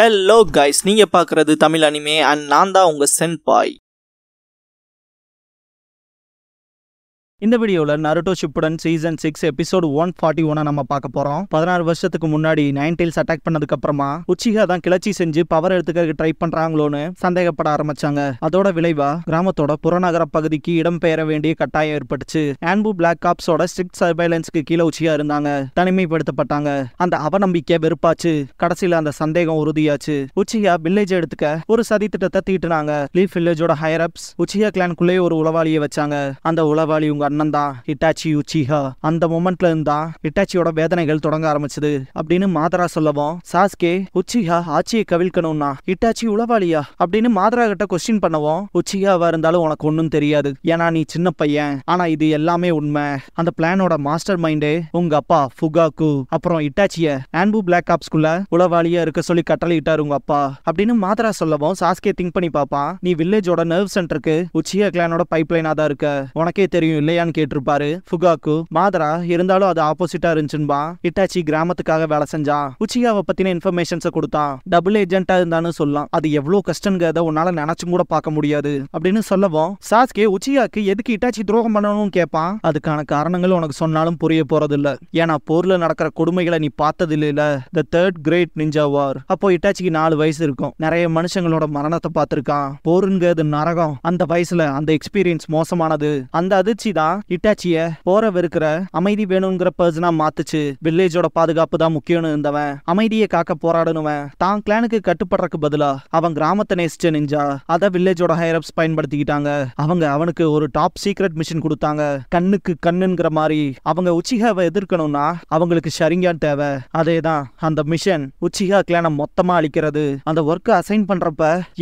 hello guys நீங்கள் பார்க்குறது Tamil anime and நான் தான் உங்கள் சென்பாய் இந்த வீடியோவில் Naruto Shippuden season six episode one forty ஒனை நம்ம பார்க்க போகிறோம் பதினாறு வருஷத்துக்கு முன்னாடி நைன் அட்டாக் பண்ணதுக்கு அப்புறமா உச்சிகா தான் கிளர்ச்சி செஞ்சு பவர் எடுத்துக்க ட்ரை பண்ணுறாங்களோன்னு சந்தேகப்பட ஆரம்பிச்சாங்க அதோட விளைவா கிராமத்தோட புறநகர பகுதிக்கு இடம்பெயர வேண்டிய கட்டாயம் ஏற்பட்டுச்சு ஆன்பு பிளாக் காப்ஸோட ஸ்ட்ரிக்ட் சர்வைலன்ஸ்க்கு கீழே உச்சியா இருந்தாங்க தனிமைப்படுத்தப்பட்டாங்க அந்த அவநம்பிக்கை வெறுப்பாச்சு கடைசியில் அந்த சந்தேகம் உறுதியாச்சு உச்சிகா வில்லேஜ் எடுத்துக்க ஒரு சதி திட்டத்தை தீட்டுனாங்க லீஃப் வில்லேஜோட ஹையரப்ஸ் உச்சிகா கிளான்குள்ளேயே ஒரு உளவாளியை வச்சாங்க அந்த உளவாளி உங்க அவங்க அண்ணன் தான் ஹிட்டாச்சி யூச்சிஹா அந்த மொமெண்ட்ல இருந்தா ஹிட்டாச்சியோட வேதனைகள் தொடங்க ஆரம்பிச்சது அப்படின்னு மாதரா சொல்லவும் சாஸ்கே உச்சிஹா ஆட்சியை கவிழ்க்கணும்னா ஹிட்டாச்சி உளவாளியா அப்படின்னு மாதரா கிட்ட கொஸ்டின் பண்ணவும் உச்சிஹாவா இருந்தாலும் உனக்கு ஒன்னும் தெரியாது ஏன்னா நீ சின்ன பையன் ஆனா இது எல்லாமே உண்மை அந்த பிளானோட மாஸ்டர் மைண்டு உங்க அப்பா ஃபுகாக்கு அப்புறம் இட்டாச்சிய ஆன்பு பிளாக் ஆப்ஸ்குள்ள உளவாளியா இருக்க சொல்லி கட்டளையிட்டாரு உங்க அப்பா அப்படின்னு மாத்ரா சொல்லவும் சாஸ்கே திங்க் பண்ணி பாப்பா நீ வில்லேஜோட நர்வ் சென்டருக்கு உச்சியா கிளானோட பைப் லைனா தான் இருக்க உனக்கே தெரியும் இல்லையா இல்லையான்னு கேட்டிருப்பாரு ஃபுகாக்கு மாதரா இருந்தாலும் அது ஆப்போசிட்டா இருந்துச்சுன்பா இட்டாச்சி கிராமத்துக்காக வேலை செஞ்சா உச்சிகாவை பத்தின இன்ஃபர்மேஷன்ஸை கொடுத்தான் டபுள் ஏஜென்ட்டா இருந்தான்னு சொல்லலாம் அது எவ்வளவு கஷ்டங்கிறத உன்னால நினைச்சும் கூட பார்க்க முடியாது அப்படின்னு சொல்லவும் சாஸ்கே உச்சிகாக்கு எதுக்கு இட்டாச்சி துரோகம் பண்ணணும்னு கேட்பான் அதுக்கான காரணங்கள் உனக்கு சொன்னாலும் புரிய போறதில்ல ஏன்னா போர்ல நடக்கிற கொடுமைகளை நீ பார்த்தது இல்லைல the third great ninja war அப்போ இட்டாச்சிக்கு நாலு வயசு இருக்கும் நிறைய மனுஷங்களோட மரணத்தை பார்த்துருக்கான் போருங்கிறது நரகம் அந்த வயசுல அந்த எக்ஸ்பீரியன்ஸ் மோசமானது அந்த அதிர்ச்சி தான் இட்டாச்சிய போறவிருக்கிற அமைதி வேணுங்கிற பர்சனா மாத்துச்சு வில்லேஜோட பாதுகாப்பு தான் முக்கியம்னு இருந்தவன் அமைதியை காக்க போராடணுவன் தான் கிளானுக்கு கட்டுப்படுறதுக்கு பதிலா அவன் கிராமத்தை நேசிச்சு நெஞ்சா அத வில்லேஜோட ஹையரப்ஸ் பயன்படுத்திக்கிட்டாங்க அவங்க அவனுக்கு ஒரு டாப் சீக்ரெட் மிஷின் கொடுத்தாங்க கண்ணுக்கு கண்ணுங்கிற மாதிரி அவங்க உச்சிகாவை எதிர்க்கணும்னா அவங்களுக்கு ஷரிங்கான் தேவை அதேதான் அந்த மிஷன் உச்சிகா கிளானை மொத்தமா அழிக்கிறது அந்த ஒர்க்கை அசைன் பண்றப்ப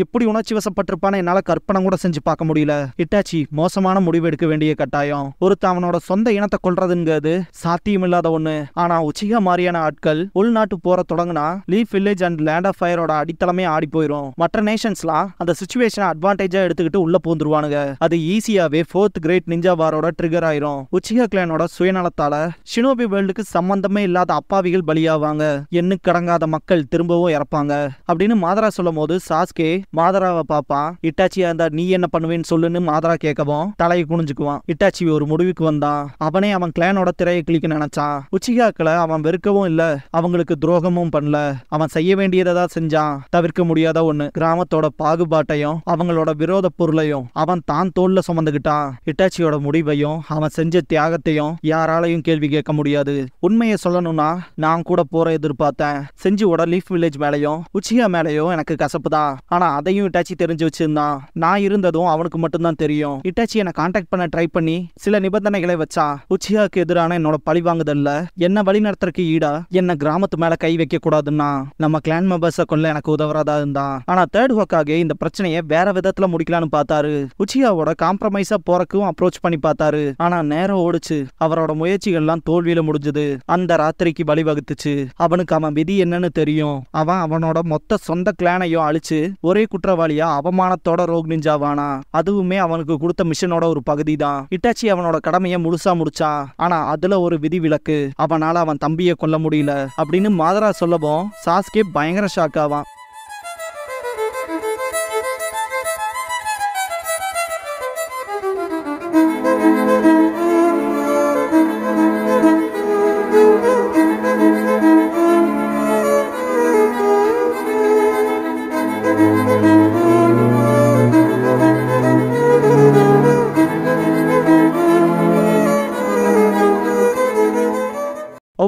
எப்படி உணர்ச்சி வசப்பட்டிருப்பான்னு என்னால கற்பனை கூட செஞ்சு பார்க்க முடியல இட்டாச்சி மோசமான முடிவு எடுக்க வேண்டிய கட்டாயம் அநியாயம் ஒருத்த அவனோட சொந்த இனத்தை கொள்றதுங்கிறது சாத்தியமில்லாத ஒண்ணு ஆனா உச்சிகா மாதிரியான ஆட்கள் உள்நாட்டு போற தொடங்கினா leaf village and land of ஃபயரோட அடித்தளமே ஆடி போயிடும் மற்ற நேஷன்ஸ்லாம் அந்த சுச்சுவேஷனை அட்வான்டேஜா எடுத்துக்கிட்டு உள்ள போந்துருவானுங்க அது ஈஸியாவே ஃபோர்த் கிரேட் நிஞ்சா வாரோட ட்ரிகர் ஆயிரும் உச்சிகா கிளானோட சுயநலத்தால ஷினோபி வேர்ல்டுக்கு சம்பந்தமே இல்லாத அப்பாவிகள் பலியாவாங்க என்ன கடங்காத மக்கள் திரும்பவும் இறப்பாங்க அப்படின்னு மாதரா சொல்லும் போது சாஸ்கே மாதராவை பாப்பா இட்டாச்சியா இருந்தா நீ என்ன பண்ணுவேன்னு சொல்லுன்னு மாதரா கேட்கவும் தலையை குனிஞ்சுக்குவான் இட்டாச்சி உச்சிகாச்சிவி ஒரு முடிவுக்கு வந்தான் அவனே அவன் கிளானோட திரையை கிளிக்க நினைச்சான் உச்சிகாக்களை அவன் வெறுக்கவும் இல்ல அவங்களுக்கு துரோகமும் பண்ணல அவன் செய்ய வேண்டியதா செஞ்சான் தவிர்க்க முடியாத ஒண்ணு கிராமத்தோட பாகுபாட்டையும் அவங்களோட விரோத பொருளையும் அவன் தான் தோல்ல சுமந்துகிட்டான் இட்டாச்சியோட முடிவையும் அவன் செஞ்ச தியாகத்தையும் யாராலையும் கேள்வி கேட்க முடியாது உண்மையை சொல்லணும்னா நான் கூட போற எதிர்பார்த்தேன் செஞ்சுவோட லீஃப் வில்லேஜ் மேலையும் உச்சிகா மேலையும் எனக்கு கசப்பு தான் ஆனா அதையும் இட்டாச்சி தெரிஞ்சு வச்சிருந்தான் நான் இருந்ததும் அவனுக்கு மட்டும்தான் தெரியும் இட்டாச்சி என்னை கான்டாக்ட் பண்ண ட்ரை பண்ணி சில நிபந்தனைகளை வச்சா உச்சியாவுக்கு எதிரான என்னோட பழி பழிவாங்குதல்ல என்ன வழி நடத்துறதுக்கு ஈடா என்ன கிராமத்து மேல கை வைக்க கூடாதுன்னா நம்ம கிளான் மெம்பர்ஸ கொள்ள எனக்கு உதவுறதா இருந்தா ஆனா தேர்ட் ஒர்க்காக இந்த பிரச்சனையை வேற விதத்துல முடிக்கலாம்னு பார்த்தாரு உச்சியாவோட காம்ப்ரமைஸா போறக்கும் அப்ரோச் பண்ணி பார்த்தாரு ஆனா நேரம் ஓடிச்சு அவரோட முயற்சிகள்லாம் தோல்வியில முடிஞ்சது அந்த ராத்திரிக்கு வழிவகுத்துச்சு அவனுக்கு அவன் விதி என்னன்னு தெரியும் அவன் அவனோட மொத்த சொந்த கிளானையும் அழிச்சு ஒரே குற்றவாளியா அவமானத்தோட ரோக் நிஞ்சாவானா அதுவுமே அவனுக்கு கொடுத்த மிஷனோட ஒரு பகுதி தான் இட்டாச்சி தங்கச்சி அவனோட கடமையை முழுசா முடிச்சான் ஆனா அதுல ஒரு விதி விலக்கு அவனால அவன் தம்பியை கொல்ல முடியல அப்படின்னு மாதரா சொல்லவும் சாஸ்கே பயங்கர ஷாக் ஆவான்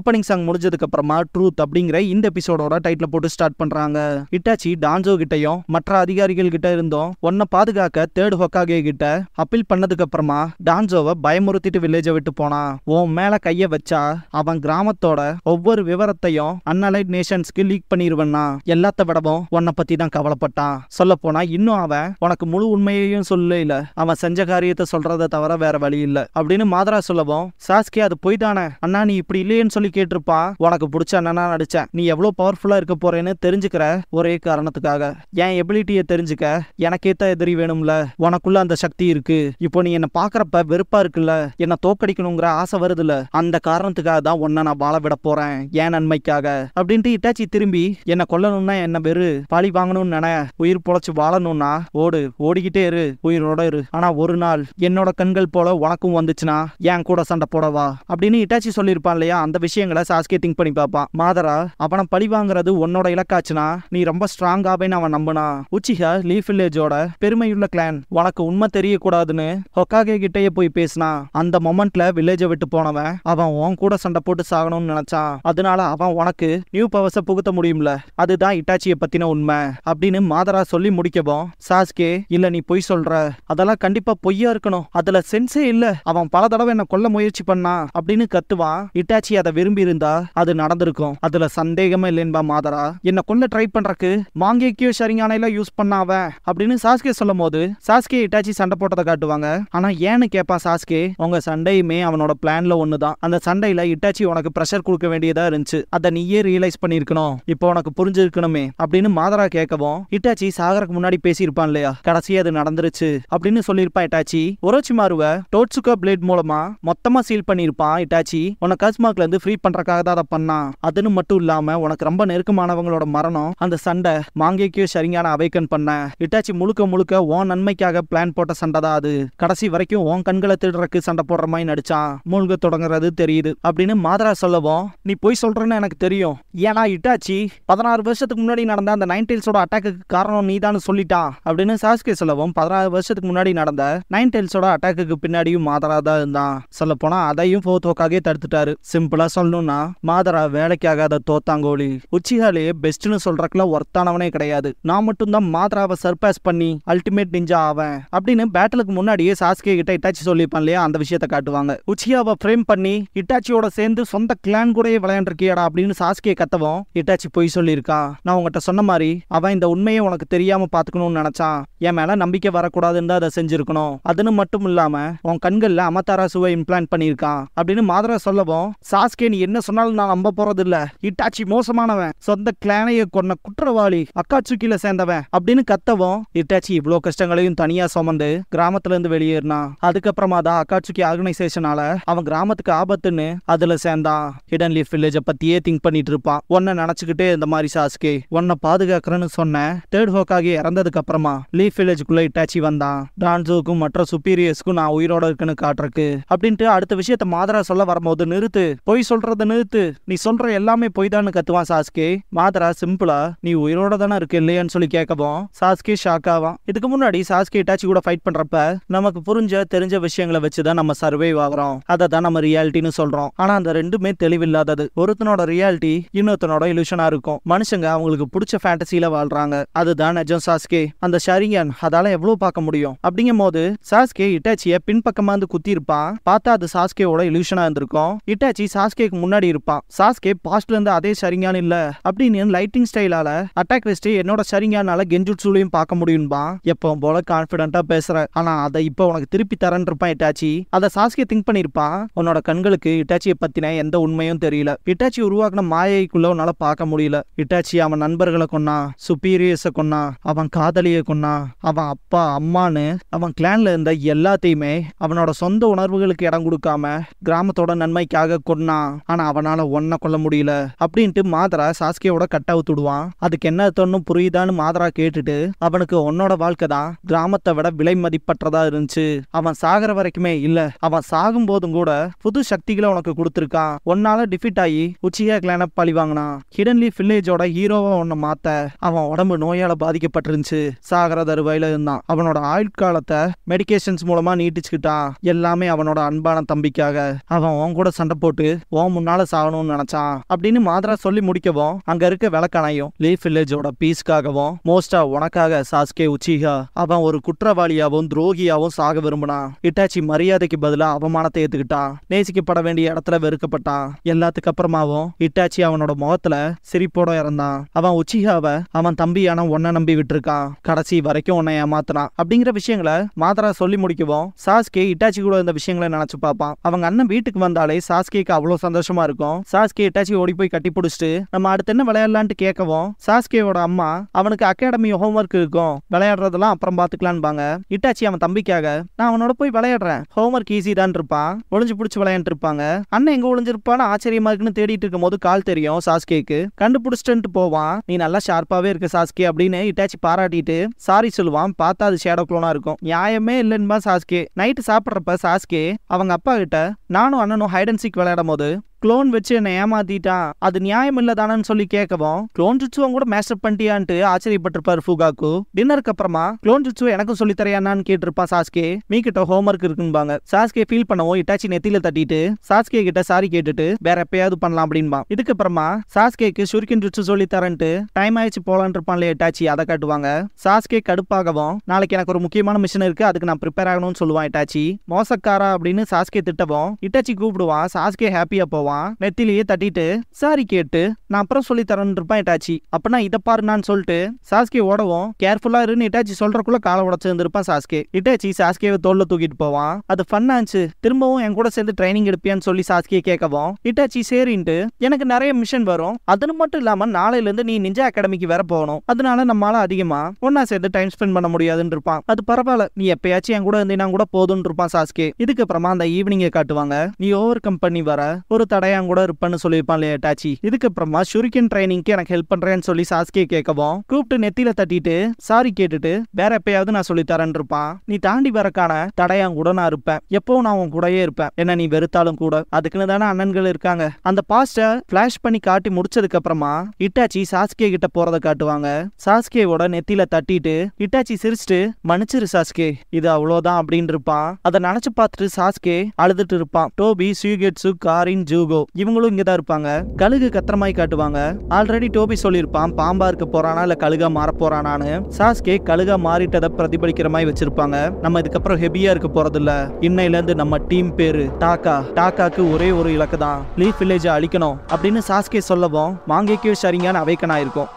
ஓப்பனிங் சாங் முடிஞ்சதுக்கப்புறமா ட்ரூத் அப்படிங்கிற இந்த எபிசோடோட டைட்டில் போட்டு ஸ்டார்ட் பண்ணுறாங்க இட்டாச்சி டான்சோ கிட்டையும் மற்ற அதிகாரிகள் கிட்ட இருந்தும் ஒன்னை பாதுகாக்க தேர்டு ஹொக்காகே கிட்ட அப்பீல் பண்ணதுக்கப்புறமா டான்சோவை பயமுறுத்திட்டு வில்லேஜை விட்டு போனான் உன் மேலே கையை வச்சா அவன் கிராமத்தோட ஒவ்வொரு விவரத்தையும் அன்னலைட் நேஷன்ஸ்க்கு லீக் பண்ணிடுவனா எல்லாத்த விடவும் உன்னை பத்தி தான் கவலைப்பட்டான் சொல்ல போனா இன்னும் அவன் உனக்கு முழு உண்மையையும் சொல்ல இல்ல அவன் செஞ்ச காரியத்தை சொல்றதை தவிர வேற வழி இல்ல அப்படின்னு மாதரா சொல்லவும் சாஸ்கே அது போய்தானே அண்ணா நீ இப்படி இல்லையேன்னு சொல்லி கேட்டிருப்பா உனக்கு பிடிச்ச அண்ணனா நடிச்சேன் நீ எவ்வளவு பவர்ஃபுல்லா இருக்க போறேன்னு தெரிஞ்சுக்கிற ஒரே காரணத்துக்காக என் எபிலிட்டியை தெரிஞ்சுக்க எனக்கே தான் எதிரி வேணும்ல உனக்குள்ள அந்த சக்தி இருக்கு இப்போ நீ என்ன பாக்குறப்ப வெறுப்பா இருக்குல்ல என்ன தோக்கடிக்கணுங்கிற ஆசை வருதுல்ல அந்த காரணத்துக்காக தான் உன்ன நான் வாழ விட போறேன் ஏன் நன்மைக்காக அப்படின்ட்டு இட்டாச்சி திரும்பி என்ன கொல்லணும்னா என்ன பேரு பழி வாங்கணும்னு நினை உயிர் பொழைச்சு வாழணும்னா ஓடு ஓடிக்கிட்டே இரு உயிரோட இரு ஆனா ஒரு நாள் என்னோட கண்கள் போல உனக்கும் வந்துச்சுன்னா என் கூட சண்டை போடவா அப்படின்னு இட்டாச்சி சொல்லியிருப்பான் இல்லையா அந்த விஷயம் விஷயங்களை சாஸ்கே திங்க் பண்ணி பார்ப்பான் மாதரா அவனை பழி வாங்குறது உன்னோட இலக்காச்சுன்னா நீ ரொம்ப ஸ்ட்ராங்காவேன்னு அவன் நம்பினா உச்சிகா லீ வில்லேஜோட பெருமையுள்ள கிளான் உனக்கு உண்மை தெரியக்கூடாதுன்னு ஹொக்காகே கிட்டேயே போய் பேசினா அந்த மொமெண்ட்ல வில்லேஜை விட்டு போனவன் அவன் உன் கூட சண்டை போட்டு சாகணும்னு நினைச்சான் அதனால அவன் உனக்கு நியூ பவர்ஸை புகுத்த முடியும்ல அதுதான் இட்டாச்சியை பத்தின உண்மை அப்படின்னு மாதரா சொல்லி முடிக்கவும் சாஸ்கே இல்ல நீ பொய் சொல்ற அதெல்லாம் கண்டிப்பா பொய்யா இருக்கணும் அதுல சென்ஸே இல்ல அவன் பல தடவை என்ன கொல்ல முயற்சி பண்ணா அப்படின்னு கத்துவான் இட்டாச்சி அதை விரும்பி திரும்பி இருந்தா அது நடந்திருக்கும் அதுல சந்தேகமே இல்லைன்பா மாதரா என்ன கொல்ல ட்ரை பண்றக்கு மாங்கேக்கியோ சரியானையில யூஸ் பண்ணாவ அப்படின்னு சாஸ்கே சொல்லும் போது சாஸ்கே இட்டாச்சி சண்டை போட்டதை காட்டுவாங்க ஆனா ஏன்னு கேட்பா சாஸ்கே உங்க சண்டையுமே அவனோட பிளான்ல ஒண்ணுதான் அந்த சண்டையில இட்டாச்சி உனக்கு ப்ரெஷர் கொடுக்க வேண்டியதா இருந்துச்சு அதை நீயே ரியலைஸ் பண்ணிருக்கணும் இப்போ உனக்கு புரிஞ்சிருக்கணுமே அப்படின்னு மாதரா கேட்கவும் இட்டாச்சி சாகரக்கு முன்னாடி பேசியிருப்பான் இல்லையா கடைசி அது நடந்துருச்சு அப்படின்னு சொல்லியிருப்பா இட்டாச்சி ஒரோச்சி மாறுவ டோட்சுகா பிளேட் மூலமா மொத்தமா சீல் பண்ணியிருப்பான் இட்டாச்சி உன காஸ்மாக்ல இருந்து ஃப்ரீ ஹெல்ப் பண்றதுக்காக தான் அதை பண்ணான் அதுன்னு மட்டும் இல்லாம உனக்கு ரொம்ப நெருக்கமானவங்களோட மரணம் அந்த சண்டை மாங்கேக்கு சரியான அவைக்கன் பண்ண இட்டாச்சி முழுக்க முழுக்க உன் நன்மைக்காக பிளான் போட்ட சண்டை தான் அது கடைசி வரைக்கும் உன் கண்களை திருடுறக்கு சண்டை போடுற மாதிரி நடிச்சான் மூழ்க தொடங்குறது தெரியுது அப்படின்னு மாதரா சொல்லவும் நீ போய் சொல்றேன்னு எனக்கு தெரியும் ஏன்னா இட்டாச்சி பதினாறு வருஷத்துக்கு முன்னாடி நடந்த அந்த நைன்டெயில்ஸோட அட்டாக்கு காரணம் நீ தான் சொல்லிட்டா அப்படின்னு சாஸ்கே சொல்லவும் பதினாறு வருஷத்துக்கு முன்னாடி நடந்த நைன் டெயில்ஸோட அட்டாக்கு பின்னாடியும் மாதரா தான் இருந்தான் சொல்ல போனா அதையும் போத்தோக்காகவே தடுத்துட்டாரு சிம்பிளா சொல்ல சொல்லணும்னா மாதரா வேலைக்காகாத தோத்தாங்கோழி உச்சிகாலே பெஸ்ட்னு சொல்றக்குலாம் ஒர்த்தானவனே கிடையாது நான் மட்டும்தான் மாதராவை சர்பாஸ் பண்ணி அல்டிமேட் நிஞ்சா ஆவன் அப்படின்னு பேட்டலுக்கு முன்னாடியே சாஸ்கே கிட்ட இட்டாச்சி சொல்லிப்பான் இல்லையா அந்த விஷயத்த காட்டுவாங்க உச்சியாவை ஃப்ரேம் பண்ணி இட்டாச்சியோட சேர்ந்து சொந்த கிளான் கூட விளையாண்டுருக்கியாடா அப்படின்னு சாஸ்கே கத்தவும் இட்டாச்சி பொய் சொல்லியிருக்கான் நான் உங்ககிட்ட சொன்ன மாதிரி அவன் இந்த உண்மையை உனக்கு தெரியாம பாத்துக்கணும்னு நினைச்சான் என் மேல நம்பிக்கை வரக்கூடாதுன்னு தான் அதை செஞ்சிருக்கணும் அதுன்னு மட்டும் இல்லாம உன் கண்கள்ல அமத்தாரா சுவை இம்ப்ளான் பண்ணியிருக்கான் அப்படின்னு மாதரா சொல்லவும் சாஸ்கே நீ என்ன சொன்னாலும் நான் நம்ப போறது இல்ல இட்டாச்சி மோசமானவன் சொந்த கிளானைய கொன்ன குற்றவாளி அக்காச்சுக்கில சேர்ந்தவன் அப்படின்னு கத்தவும் இட்டாச்சி இவ்வளவு கஷ்டங்களையும் தனியா சுமந்து கிராமத்துல இருந்து வெளியேறினான் அதுக்கப்புறமா தான் அக்காச்சுக்கி ஆர்கனைசேஷனால அவன் கிராமத்துக்கு ஆபத்துன்னு அதுல சேர்ந்தான் ஹிடன் லீஃப் வில்லேஜ பத்தியே திங்க் பண்ணிட்டு இருப்பான் ஒன்ன நினைச்சுக்கிட்டே இந்த மாதிரி சாஸ்கே உன்னை பாதுகாக்கிறேன்னு சொன்ன தேர்ட் ஹோக்காகி இறந்ததுக்கு அப்புறமா லீஃப் வில்லேஜுக்குள்ள இட்டாச்சி வந்தான் டான்சோக்கும் மற்ற சுப்பீரியர்ஸ்க்கும் நான் உயிரோட இருக்குன்னு காட்டுறக்கு அப்படின்ட்டு அடுத்த விஷயத்த மாதரா சொல்ல வரும்போது நிறுத்து பொய் சொல்ற போடுறத நிறுத்து நீ சொல்ற எல்லாமே தான் கத்துவான் சாஸ்கே மாதரா சிம்பிளா நீ உயிரோட தானே இருக்கு இல்லையான்னு சொல்லி கேட்கவும் சாஸ்கே ஷாக் ஆவான் இதுக்கு முன்னாடி சாஸ்கே டாச்சி கூட ஃபைட் பண்றப்ப நமக்கு புரிஞ்ச தெரிஞ்ச விஷயங்களை வச்சுதான் நம்ம சர்வைவ் ஆகிறோம் அதை தான் நம்ம ரியாலிட்டின்னு சொல்றோம் ஆனா அந்த ரெண்டுமே தெளிவில்லாதது ஒருத்தனோட ரியாலிட்டி இன்னொருத்தனோட இலூஷனா இருக்கும் மனுஷங்க அவங்களுக்கு பிடிச்ச ஃபேண்டசியில வாழ்றாங்க அதுதான் நிஜம் சாஸ்கே அந்த ஷரியான் அதால எவ்வளவு பார்க்க முடியும் அப்படிங்கும் போது சாஸ்கே இட்டாச்சிய பின்பக்கமா இருந்து குத்தி இருப்பான் பார்த்தா அது சாஸ்கேவோட இலூஷனா இருந்திருக்கும் இட்டாச்சி சாஸ்கேக்கு முன்னாடி இருப்பான் சாஸ்கே பாஸ்ட்ல இருந்து அதே சரிங்கான் இல்ல அப்படின்னு லைட்டிங் ஸ்டைலால அட்டாக் வச்சுட்டு என்னோட சரிங்கானால கெஞ்சுட்ஸுலையும் பார்க்க முடியும்பா எப்போ போல கான்பிடண்டா பேசுற ஆனா அதை இப்ப உனக்கு திருப்பி தரேன் இருப்பான் இட்டாச்சி அதை சாஸ்கே திங்க் பண்ணிருப்பான் உன்னோட கண்களுக்கு இட்டாச்சியை பத்தின எந்த உண்மையும் தெரியல இட்டாச்சி உருவாக்கின மாயைக்குள்ள உன்னால பார்க்க முடியல இட்டாச்சி அவன் நண்பர்களை கொன்னா சுப்பீரியர்ஸை கொன்னா அவன் காதலியை கொன்னா அவன் அப்பா அம்மான்னு அவன் கிளான்ல இருந்த எல்லாத்தையுமே அவனோட சொந்த உணர்வுகளுக்கு இடம் கொடுக்காம கிராமத்தோட நன்மைக்காக கொன்னான் ஆனா அவனால ஒன்ன கொல்ல முடியல அப்படின்ட்டு மாதரா சாஸ்கியோட கட் அவுத்து விடுவான் அதுக்கு என்ன அர்த்தம்னு புரியுதான்னு மாதரா கேட்டுட்டு அவனுக்கு உன்னோட வாழ்க்கை தான் கிராமத்தை விட விலை மதிப்பற்றதா இருந்துச்சு அவன் சாகிற வரைக்குமே இல்ல அவன் சாகும் போதும் கூட புது சக்திகளை உனக்கு கொடுத்துருக்கான் ஒன்னால டிஃபிட் ஆகி உச்சியா கிளான பழி வாங்கினான் ஹிடன்லி வில்லேஜோட ஹீரோவை உன்ன மாத்த அவன் உடம்பு நோயால பாதிக்கப்பட்டிருந்துச்சு சாகர தருவாயில இருந்தான் அவனோட ஆயுட்காலத்தை மெடிக்கேஷன்ஸ் மூலமா நீட்டிச்சுக்கிட்டான் எல்லாமே அவனோட அன்பான தம்பிக்காக அவன் உன் கூட சண்டை போட்டு உன் முன்னால சாகணும்னு நினைச்சான் அப்படின்னு மாத்ரா சொல்லி முடிக்கவும் அங்க இருக்க விளக்கணையும் லீஃப் வில்லேஜோட பீஸ்க்காகவும் மோஸ்டா உனக்காக சாஸ்கே உச்சிகா அவன் ஒரு குற்றவாளியாவும் துரோகியாவும் சாக விரும்பினான் இட்டாச்சி மரியாதைக்கு பதிலா அவமானத்தை ஏத்துக்கிட்டான் நேசிக்கப்பட வேண்டிய இடத்துல வெறுக்கப்பட்டான் எல்லாத்துக்கு அப்புறமாவும் இட்டாச்சி அவனோட முகத்துல சிரிப்போட இறந்தான் அவன் உச்சிகாவை அவன் தம்பியான உன்னை நம்பி விட்டுருக்கான் கடைசி வரைக்கும் உன்னை ஏமாத்தினான் அப்படிங்கிற விஷயங்களை மாத்ரா சொல்லி முடிக்கவும் சாஸ்கே இட்டாச்சி கூட இந்த விஷயங்களை நினைச்சு பார்ப்பான் அவங்க அண்ணன் வீட்டுக்கு வந்தாலே சாஸ்கேக்கு அவ்வளவு சந்தோஷம் சந்தோஷமா இருக்கும் சாஸ்கே இட்டாச்சி ஓடி போய் கட்டி பிடிச்சிட்டு நம்ம அடுத்து என்ன விளையாடலான்ட்டு கேட்கவும் சாஸ்கேயோட அம்மா அவனுக்கு அகாடமி ஹோம்ஒர்க் இருக்கும் விளையாடுறதெல்லாம் அப்புறம் பாங்க இட்டாச்சி அவன் தம்பிக்காக நான் அவனோட போய் விளையாடுறேன் ஹோம்ஒர்க் ஈஸி தான் இருப்பான் ஒளிஞ்சு பிடிச்சி விளையாண்டு இருப்பாங்க அண்ணன் எங்க ஒளிஞ்சிருப்பான்னு ஆச்சரியமா இருக்குன்னு தேடிட்டு இருக்கும் போது கால் தெரியும் சாஸ்கேக்கு கண்டுபிடிச்சிட்டு போவான் நீ நல்லா ஷார்ப்பாவே இருக்க சாஸ்கே அப்படின்னு இட்டாச்சி பாராட்டிட்டு சாரி சொல்லுவான் பார்த்தா அது ஷேடோ குளோனா இருக்கும் நியாயமே இல்லைன்னு சாஸ்கே நைட்டு சாப்பிட்றப்ப சாஸ்கே அவங்க அப்பா கிட்ட நானும் அண்ணனும் ஹைட் அண்ட் சீக் விளையாடும் போது க்ளோன் வச்சு என்னை ஏமாத்திட்டா அது நியாயம் இல்லதானு சொல்லி கேட்கவும் குளோன் ஜுட்சுவன் கூட மேஸ்டர் பண்ணிட்டியான்ட்டு ஆச்சரியப்பட்டிருப்பாரு ஃபுகாக்கு டின்னருக்கு அப்புறமா குளோன் ஜுட்சுவை எனக்கும் சொல்லி தரையானு கேட்டிருப்பா சாஸ்கே மீ கிட்ட ஹோம் ஒர்க் இருக்குன்பாங்க சாஸ்கே ஃபீல் பண்ணவும் இட்டாச்சி நெத்தியில தட்டிட்டு சாஸ்கே கிட்ட சாரி கேட்டுட்டு வேற எப்பயாவது பண்ணலாம் அப்படின்பா இதுக்கப்புறமா சாஸ்கேக்கு சுருக்கின் ஜுட்சு சொல்லி தரேன்ட்டு டைம் ஆயிடுச்சு போலான் இருப்பான்ல இட்டாச்சி அதை காட்டுவாங்க சாஸ்கே கடுப்பாகவும் நாளைக்கு எனக்கு ஒரு முக்கியமான மிஷன் இருக்கு அதுக்கு நான் ப்ரிப்பேர் ஆகணும்னு சொல்லுவான் இட்டாச்சி மோசக்காரா அப்படின்னு சாஸ்கே திட்டவும் இட்டாச்சி கூப்பிடுவான் சாஸ்கே ஹாப்பியா போவான் போவான் நெத்திலேயே தட்டிட்டு சாரி கேட்டு நான் அப்புறம் சொல்லி தரேன் இருப்பான் இட்டாச்சி அப்பனா இதை பாருனான்னு சொல்லிட்டு சாஸ்கே ஓடவும் கேர்ஃபுல்லா இருந்து இட்டாச்சி சொல்றக்குள்ள காலை உடச்சிருந்திருப்பான் சாஸ்கே இட்டாச்சி சாஸ்கேவை தோல்ல தூக்கிட்டு போவான் அது ஃபன்னாச்சு திரும்பவும் என் கூட சேர்ந்து ட்ரைனிங் எடுப்பியான்னு சொல்லி சாஸ்கே கேட்கவும் இட்டாச்சி சரின்ட்டு எனக்கு நிறைய மிஷன் வரும் அதுன்னு மட்டும் இல்லாம நாளையில இருந்து நீ நிஞ்சா அகாடமிக்கு வேற போகணும் அதனால நம்மளால அதிகமா ஒன்னா சேர்ந்து டைம் ஸ்பெண்ட் பண்ண முடியாதுன்னு இருப்பான் அது பரவாயில்ல நீ எப்பயாச்சும் என் கூட இருந்தீங்கன்னா கூட போதும்னு இருப்பான் சாஸ்கே இதுக்கப்புறமா அந்த ஈவினிங்கை காட்டுவாங்க நீ ஓவர் கம் பண்ணி வர ஒரு தடையாம் கூட இருப்பேன்னு சொல்லியிருப்பான் இல்லையா டாச்சி இதுக்கப்புறமா ஷுரிக்கன் ட்ரைனிங்க்கு எனக்கு ஹெல்ப் பண்றேன்னு சொல்லி சாஸ்கே கேட்கவும் கூப்பிட்டு நெத்தியில தட்டிட்டு சாரி கேட்டுட்டு வேற எப்பயாவது நான் சொல்லி தரேன் இருப்பான் நீ தாண்டி வரக்கான தடையாம் கூட நான் இருப்பேன் எப்பவும் நான் உன் கூடயே இருப்பேன் என்ன நீ வெறுத்தாலும் கூட அதுக்குன்னு தானே அண்ணன்கள் இருக்காங்க அந்த பாஸ்ட பிளாஷ் பண்ணி காட்டி முடிச்சதுக்கு அப்புறமா இட்டாச்சி சாஸ்கே கிட்ட போறதை காட்டுவாங்க சாஸ்கேவோட நெத்தியில தட்டிட்டு இட்டாச்சி சிரிச்சிட்டு மன்னிச்சிரு சாஸ்கே இது அவ்வளோதான் அப்படின்னு இருப்பான் அதை நினைச்சு பார்த்துட்டு சாஸ்கே அழுதுட்டு இருப்பான் டோபி சுயுகெட்சு காரின் ஜூ யூகோ இவங்களும் இங்கதான் இருப்பாங்க கழுகு கத்திரமாய் காட்டுவாங்க ஆல்ரெடி டோபி சொல்லியிருப்பான் பாம்பா இருக்க போறானா இல்ல கழுகா மாற போறானான்னு சாஸ்கே கழுகா மாறிட்டதை பிரதிபலிக்கிற மாதிரி வச்சிருப்பாங்க நம்ம இதுக்கப்புறம் ஹெவியா இருக்க போறது இல்ல இன்னையில இருந்து நம்ம டீம் பேரு டாக்கா டாக்காக்கு ஒரே ஒரு இலக்கு தான் லீஃப் வில்லேஜை அழிக்கணும் அப்படின்னு சாஸ்கே சொல்லவும் வாங்கிக்கோ சரிங்கான அவைக்கனா இருக்கும்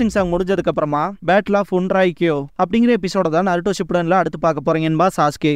க்ளோசிங் சாங் முடிஞ்சதுக்கு அப்புறமா பேட்டில் ஆஃப் உன்ராய்க்கியோ அப்படிங்கிற எபிசோட தான் நருட்டோ ஷிப்டன்ல அடுத்து பார்க்க என்பா சாஸ்கே